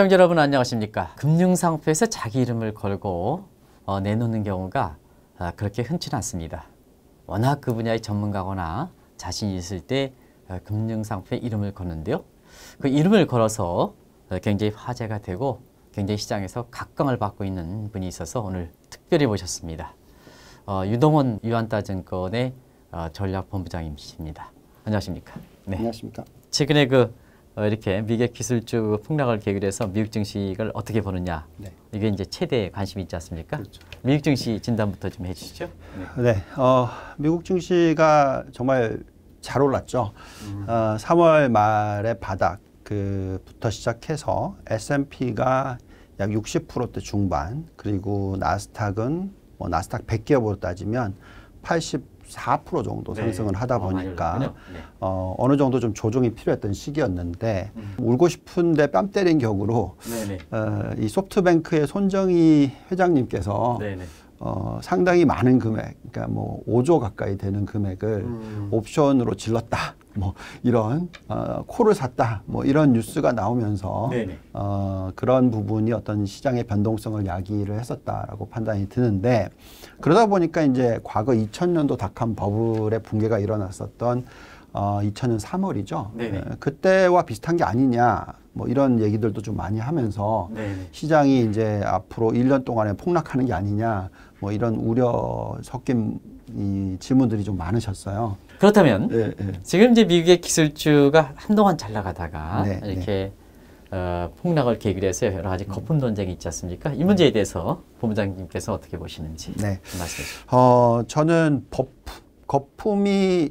시청자 여러분 안녕하십니까? 금융상표에서 자기 이름을 걸고 어, 내놓는 경우가 아, 그렇게 흔치 않습니다. 워낙 그 분야의 전문가거나 자신이 있을 때 어, 금융상표에 이름을 거는데요. 그 이름을 걸어서 어, 굉장히 화제가 되고 굉장히 시장에서 각광을 받고 있는 분이 있어서 오늘 특별히 모셨습니다. 어, 유동원 유한타증권의 어, 전략본부장이십니다. 안녕하십니까? 네. 안녕하십니까? 최근에 그 어, 이렇게 미국 기술주 폭락을 계기로 해서 미국 증시를 어떻게 보느냐 네. 이게 이제 최대 관심이 있지 않습니까? 그렇죠. 미국 증시 진단부터 좀 해주시죠. 네, 네. 어, 미국 증시가 정말 잘 올랐죠. 음. 어, 3월 말에 바닥 그부터 시작해서 S&P가 약 60%대 중반 그리고 나스닥은 뭐 나스닥 100개업으로 따지면 14% 정도 네. 상승을 네. 하다 어, 보니까 아, 네. 어, 어느 정도 좀 조정이 필요했던 시기였는데 음. 울고 싶은데 뺨 때린 격으로 네 어, 이 소프트뱅크의 손정희 회장님께서 네 어, 상당히 많은 금액, 그러니까 뭐 5조 가까이 되는 금액을 음. 옵션으로 질렀다. 뭐 이런 어, 코를 샀다 뭐 이런 뉴스가 나오면서 어, 그런 부분이 어떤 시장의 변동성을 야기를 했었다라고 판단이 드는데 그러다 보니까 이제 과거 2000년도 닷컴 버블의 붕괴가 일어났었던 어, 2000년 3월이죠. 네네. 예, 그때와 비슷한 게 아니냐 뭐 이런 얘기들도 좀 많이 하면서 네네. 시장이 이제 앞으로 1년 동안에 폭락하는 게 아니냐 뭐 이런 우려 섞인 이 질문들이 좀 많으셨어요. 그렇다면 네, 네. 지금 이제 미국의 기술주가 한동안 잘 나가다가 네, 네. 이렇게 어, 폭락을 계기로 해서 여러 가지 음. 거품 논쟁이 있지 않습니까? 이 문제에 대해서 본부장님께서 어떻게 보시는지 네. 말씀해 주세요. 어, 저는 버프, 거품이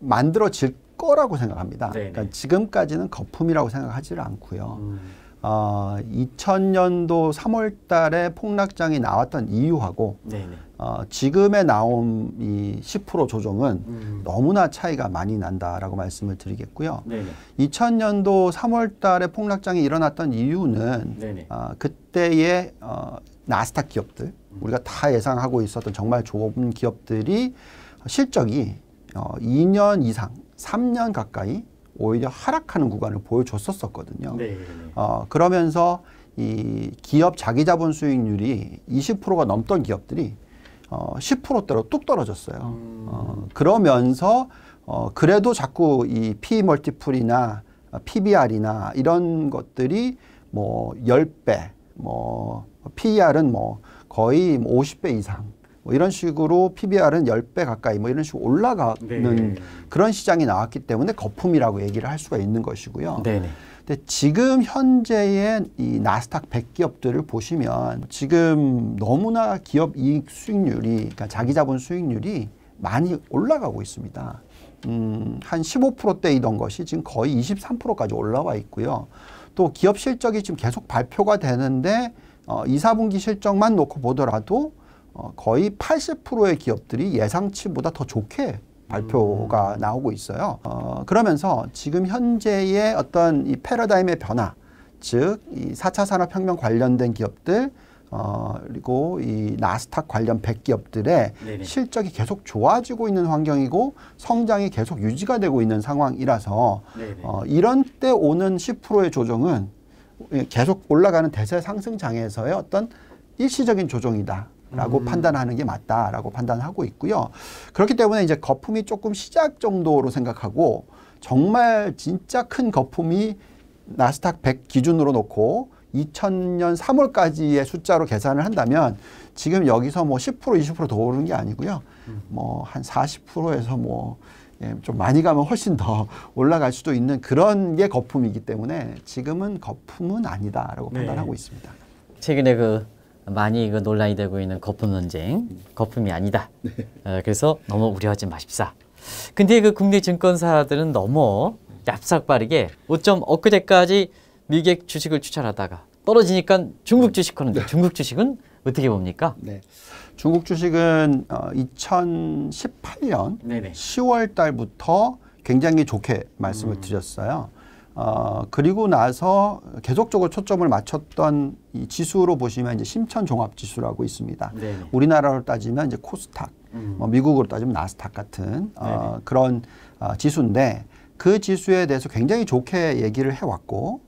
만들어질 거라고 생각합니다. 네, 그러니까 지금까지는 거품이라고 생각하지 않고요. 음. 어, 2000년도 3월 달에 폭락장이 나왔던 이유하고 어, 지금의 나온 이10% 조정은 음. 너무나 차이가 많이 난다라고 말씀을 드리겠고요. 네네. 2000년도 3월 달에 폭락장이 일어났던 이유는 어, 그때의 어, 나스닥 기업들 음. 우리가 다 예상하고 있었던 정말 좋은 기업들이 실적이 어, 2년 이상 3년 가까이 오히려 하락하는 구간을 보여줬었었거든요. 네. 어, 그러면서 이 기업 자기 자본 수익률이 20%가 넘던 기업들이 어, 10%대로 뚝 떨어졌어요. 음. 어, 그러면서 어, 그래도 자꾸 이 P 멀티플이나 PBR이나 이런 것들이 뭐 10배, 뭐 PER은 뭐 거의 50배 뭐 이상 뭐 이런 식으로 PBR은 10배 가까이 뭐 이런 식으로 올라가는 네. 그런 시장이 나왔기 때문에 거품이라고 얘기를 할 수가 있는 것이고요. 네. 네. 근데 지금 현재의 이 나스닥 100기업들을 보시면 지금 너무나 기업 이익 수익률이 그러니까 자기 자본 수익률이 많이 올라가고 있습니다. 음, 한 15%대이던 것이 지금 거의 23%까지 올라와 있고요. 또 기업 실적이 지금 계속 발표가 되는데 어, 2, 4분기 실적만 놓고 보더라도 어, 거의 80%의 기업들이 예상치보다 더 좋게 발표가 음. 나오고 있어요. 어, 그러면서 지금 현재의 어떤 이 패러다임의 변화, 즉, 이 4차 산업혁명 관련된 기업들, 어, 그리고 이 나스닥 관련 100기업들의 네네. 실적이 계속 좋아지고 있는 환경이고 성장이 계속 유지가 되고 있는 상황이라서 어, 이런 때 오는 10%의 조정은 예, 계속 올라가는 대세 상승장에서의 어떤 일시적인 조정이다. 라고 음. 판단하는 게 맞다라고 판단하고 있고요. 그렇기 때문에 이제 거품이 조금 시작 정도로 생각하고 정말 진짜 큰 거품이 나스닥 100 기준으로 놓고 2000년 3월까지의 숫자로 계산을 한다면 지금 여기서 뭐 10% 20%더 오르는 게 아니고요. 음. 뭐한 40%에서 뭐좀 예, 많이 가면 훨씬 더 올라갈 수도 있는 그런 게 거품이기 때문에 지금은 거품은 아니다라고 네. 판단하고 있습니다. 최근에 그 많이 그 논란이 되고 있는 거품 논쟁, 거품이 아니다. 네. 어, 그래서 너무 우려하지 마십사. 근데 그 국내 증권사들은 너무 얍삭 빠르게 5점 엊그제까지 미국 주식을 추천하다가 떨어지니까 중국 음. 주식 하는데 네. 중국 주식은 어떻게 봅니까? 네. 중국 주식은 어, 2018년 네네. 10월 달부터 굉장히 좋게 말씀을 음. 드렸어요. 어, 그리고 나서 계속적으로 초점을 맞췄던 이 지수로 보시면 이제 심천 종합 지수라고 있습니다. 네네. 우리나라로 따지면 이제 코스닥, 음. 뭐 미국으로 따지면 나스닥 같은 어, 네. 그런 어, 지수인데 그 지수에 대해서 굉장히 좋게 얘기를 해왔고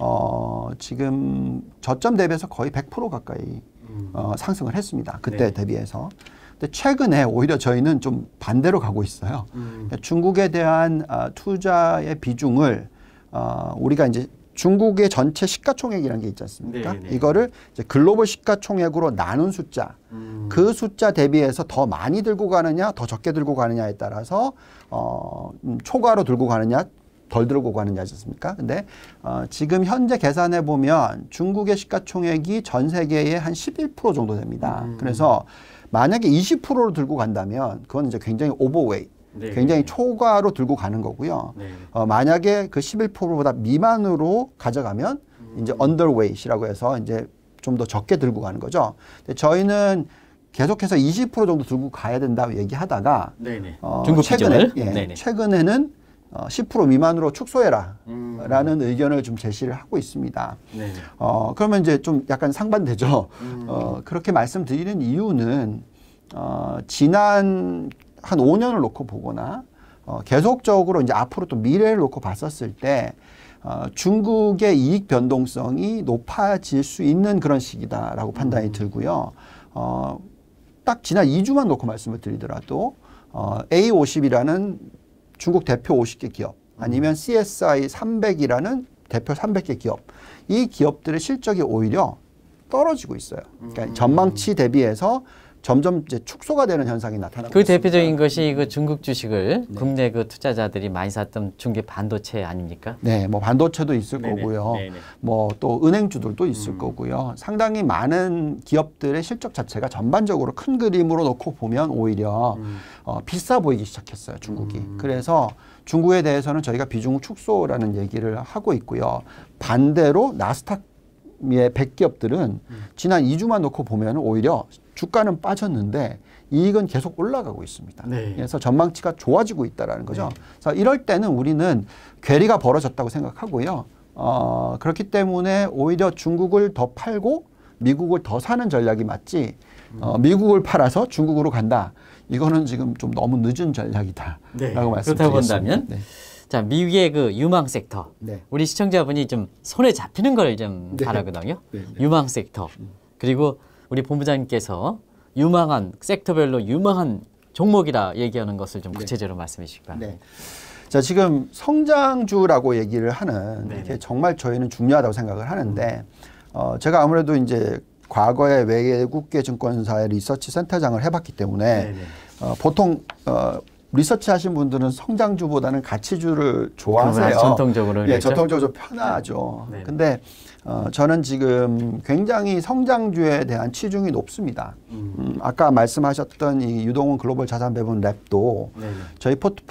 어, 지금 저점 대비해서 거의 100% 가까이 음. 어, 상승을 했습니다. 그때 네. 대비해서. 근데 최근에 오히려 저희는 좀 반대로 가고 있어요. 음. 중국에 대한 어, 투자의 비중을 어, 우리가 이제 중국의 전체 시가총액이라는 게 있지 않습니까? 네네. 네. 이거를 이제 글로벌 시가총액으로 나눈 숫자, 음. 그 숫자 대비해서 더 많이 들고 가느냐, 더 적게 들고 가느냐에 따라서 어, 음, 초과로 들고 가느냐, 덜 들고 가느냐지 않습니까? 근데 어, 지금 현재 계산해 보면 중국의 시가총액이 전 세계의 한 11% 정도 됩니다. 음. 그래서 만약에 20%로 들고 간다면 그건 이제 굉장히 오버웨이 네. 굉장히 초과로 들고 가는 거고요. 네. 어, 만약에 그 11%보다 미만으로 가져가면 음. 이제 underweight이라고 해서 이제 좀 더 적게 들고 가는 거죠. 근데 저희는 계속해서 20% 정도 들고 가야 된다고 얘기하다가 네네. 어, 최근에 예, 네 최근에는 어, 10% 미만으로 축소해라 음. 라는 의견을 좀 제시를 하고 있습니다. 네 어, 그러면 이제 좀 약간 상반되죠. 음. 어, 그렇게 말씀드리는 이유는 어, 지난 한 5년을 놓고 보거나 어, 계속적으로 이제 앞으로 또 미래를 놓고 봤었을 때 어, 중국의 이익 변동성이 높아질 수 있는 그런 시기다라고 판단이 음. 들고요. 어, 딱 지난 2주만 놓고 말씀을 드리더라도 어, A50이라는 중국 대표 50개 기업 아니면 CSI 300이라는 대표 300개 기업 이 기업들의 실적이 오히려 떨어지고 있어요. 그러니까 음. 전망치 대비해서 점점 이제 축소가 되는 현상이 나타나고 그 있습니다. 대표적인 것이 그 음. 중국 주식을 네. 국내 그 투자자들이 많이 샀던 중개 반도체 아닙니까? 네, 뭐 반도체도 있을 네네. 거고요. 뭐 또 은행주들도 있을 음. 거고요. 상당히 많은 기업들의 실적 자체가 전반적으로 큰 그림으로 놓고 보면 오히려 음. 어, 비싸 보이기 시작했어요, 중국이. 음. 그래서 중국에 대해서는 저희가 비중 축소라는 얘기를 하고 있고요. 반대로 나스닥의 1 0 0기업들은 음. 지난 2주만 놓고 보면 오히려 주가는 빠졌는데 이익은 계속 올라가고 있습니다. 네. 그래서 전망치가 좋아지고 있다는 거죠. 네. 그래서 이럴 때는 우리는 괴리가 벌어졌다고 생각하고요. 어, 그렇기 때문에 오히려 중국을 더 팔고 미국을 더 사는 전략이 맞지. 어, 음. 미국을 팔아서 중국으로 간다. 이거는 지금 좀 너무 늦은 전략이다라고 네. 말씀드리습니다자 네. 미국의 그 유망 섹터 네. 우리 시청자분이 좀 손에 잡히는 걸좀 네. 바라거든요. 유망 섹터 음. 그리고 우리 본부장님께서 유망한 섹터별로 유망한 종목이라 얘기하는 것을 좀 네. 구체적으로 네. 말씀해 주시기 바랍니다. 네. 자 지금 성장주라고 얘기를 하는 네. 이게 정말 저희는 중요하다고 생각을 하는데 어, 제가 아무래도 이제 과거에 외국계 증권사의 리서치 센터장을 해봤기 때문에 어, 보통 어, 리서치 하신 분들은 성장주보다는 가치주를 좋아하세요. 전통적으로. 예, 그렇죠? 전통적으로 편하죠. 네. 근데 어, 저는 지금 굉장히 성장주에 대한 치중이 높습니다. 음. 음, 아까 말씀하셨던 이 유동원 글로벌 자산 배분 랩도 네네. 저희 포트,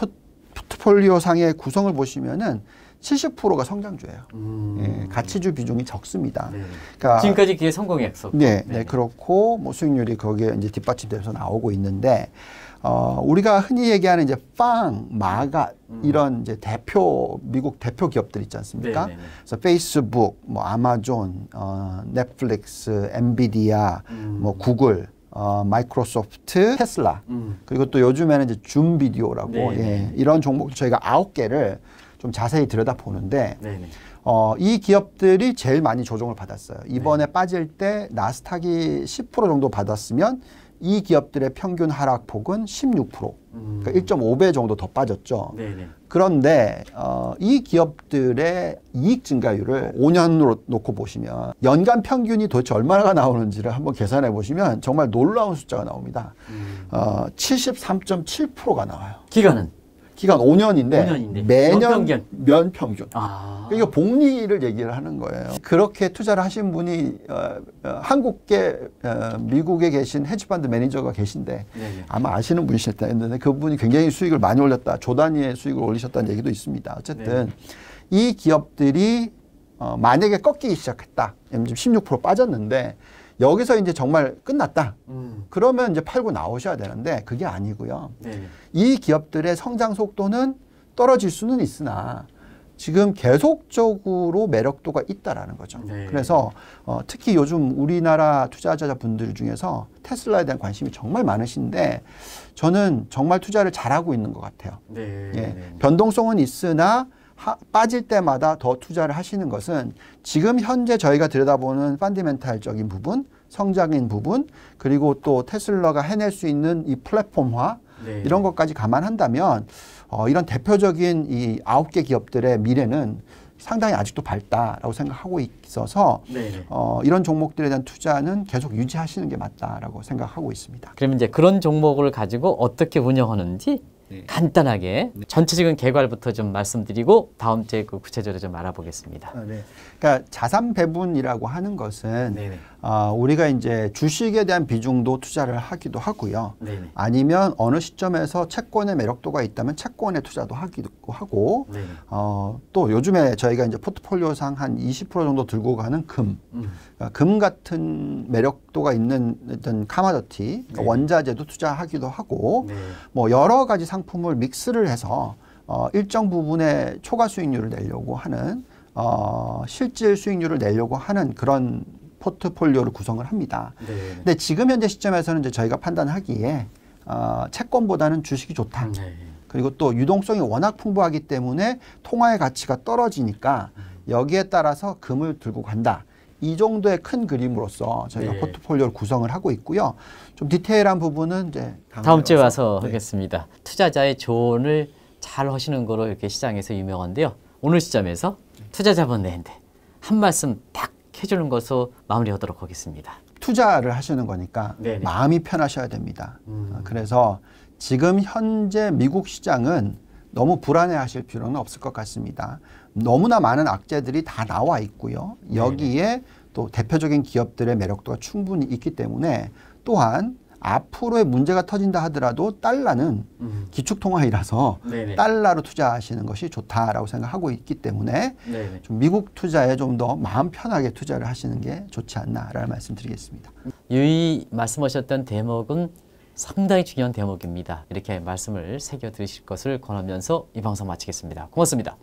포트폴리오 상의 구성을 보시면은 70%가 성장주예요. 음. 예, 가치주 비중이 적습니다. 네. 그러니까 지금까지 그게 성공했었고. 네, 네, 네, 그렇고 뭐 수익률이 거기에 이제 뒷받침돼서 나오고 있는데 어, 우리가 흔히 얘기하는 이제 빵, 마가 음. 이런 이제 대표 미국 대표 기업들 있지 않습니까? 네네네. 네, 네. 그래서 페이스북, 뭐 아마존, 어, 넷플릭스, 엔비디아, 음. 뭐 구글, 어, 마이크로소프트, 테슬라 음. 그리고 또 요즘에는 이제 줌 비디오라고 네, 예, 이런 종목 저희가 아홉 개를 좀 자세히 들여다 보는데. 어, 이 기업들이 제일 많이 조정을 받았어요. 이번에 네. 빠질 때 나스닥이 10% 정도 받았으면 이 기업들의 평균 하락폭은 16%, 그러니까 음. 그러니까 1.5배 정도 더 빠졌죠. 네네. 그런데 어, 이 기업들의 이익 증가율을 5년으로 놓고 보시면 연간 평균이 도대체 얼마나 나오는지를 한번 계산해 보시면 정말 놀라운 숫자가 나옵니다. 음. 어, 73.7%가 나와요. 기간은? 기간 5년인데, 5년인데. 매년 면평균. 아. 그러니까 복리를 얘기를 하는 거예요. 그렇게 투자를 하신 분이 어, 어, 한국계 어, 미국에 계신 헤지펀드 매니저가 계신데 네네. 네. 아마 아시는 분이실 텐데 그분이 굉장히 수익을 많이 올렸다. 조단위의 수익을 올리셨다는 얘기도 있습니다. 어쨌든 네. 이 기업들이 어, 만약에 꺾이기 시작했다. 지금 16% 빠졌는데 여기서 이제 정말 끝났다. 음. 그러면 이제 팔고 나오셔야 되는데 그게 아니고요. 네. 이 기업들의 성장 속도는 떨어질 수는 있으나 지금 계속적으로 매력도가 있다라는 거죠. 네. 그래서 어, 특히 요즘 우리나라 투자자분들 중에서 테슬라에 대한 관심이 정말 많으신데 저는 정말 투자를 잘하고 있는 것 같아요. 네. 예. 변동성은 있으나 하, 빠질 때마다 더 투자를 하시는 것은 지금 현재 저희가 들여다보는 펀디멘탈적인 부분, 성장인 부분, 그리고 또 테슬라가 해낼 수 있는 이 플랫폼화 네. 이런 것까지 감안한다면 어, 이런 대표적인 이 아홉 개 기업들의 미래는 상당히 아직도 밝다라고 생각하고 있어서 네. 어, 이런 종목들에 대한 투자는 계속 유지하시는 게 맞다라고 생각하고 있습니다. 그러면 이제 그런 종목을 가지고 어떻게 운영하는지 네. 간단하게 네. 전체적인 개괄부터 좀 말씀드리고 다음 주에 그 구체적으로 좀 알아보겠습니다. 아, 네. 그러니까 자산 배분이라고 하는 것은 아, 우리가 이제 주식에 대한 비중도 투자를 하기도 하고요. 네네. 아니면 어느 시점에서 채권의 매력도가 있다면 채권에 투자도 하기도 하고, 어, 또 요즘에 저희가 이제 포트폴리오상 한 20% 정도 들고 가는 금, 음. 그러니까 금 같은 매력도가 있는 어떤 카마더티, 그러니까 네. 원자재도 투자하기도 하고, 네네. 뭐 여러 가지 상품을 믹스를 해서 어, 일정 부분의 초과 수익률을 내려고 하는 어, 실질 수익률을 내려고 하는 그런 포트폴리오를 구성을 합니다. 네. 근데 지금 현재 시점에서는 이제 저희가 판단하기에 어, 채권보다는 주식이 좋다. 네. 그리고 또 유동성이 워낙 풍부하기 때문에 통화의 가치가 떨어지니까 음. 여기에 따라서 금을 들고 간다. 이 정도의 큰 그림으로서 저희가 네. 포트폴리오를 구성을 하고 있고요. 좀 디테일한 부분은 이제 다음 주에 와서 네. 하겠습니다. 투자자의 조언을 잘 하시는 거로 이렇게 시장에서 유명한데요. 오늘 시점에서 투자자분들한테 한 말씀 딱 해주는 것으로 마무리하도록 하겠습니다. 투자를 하시는 거니까 네네. 네. 마음이 편하셔야 됩니다. 음. 어, 그래서 지금 현재 미국 시장은 너무 불안해하실 필요는 없을 것 같습니다. 너무나 많은 악재들이 다 나와 있고요. 네, 네. 여기에 네네. 또 대표적인 기업들의 매력도가 충분히 있기 때문에 또한 앞으로의 문제가 터진다 하더라도 달러는 음. 기축통화이라서 네네. 달러로 투자하시는 것이 좋다라고 생각하고 있기 때문에 좀 미국 투자에 좀 더 마음 편하게 투자를 하시는 게 좋지 않나라는 말씀드리겠습니다. 유이 말씀하셨던 대목은 상당히 중요한 대목입니다. 이렇게 말씀을 새겨 들으실 것을 권하면서 이 방송 마치겠습니다. 고맙습니다.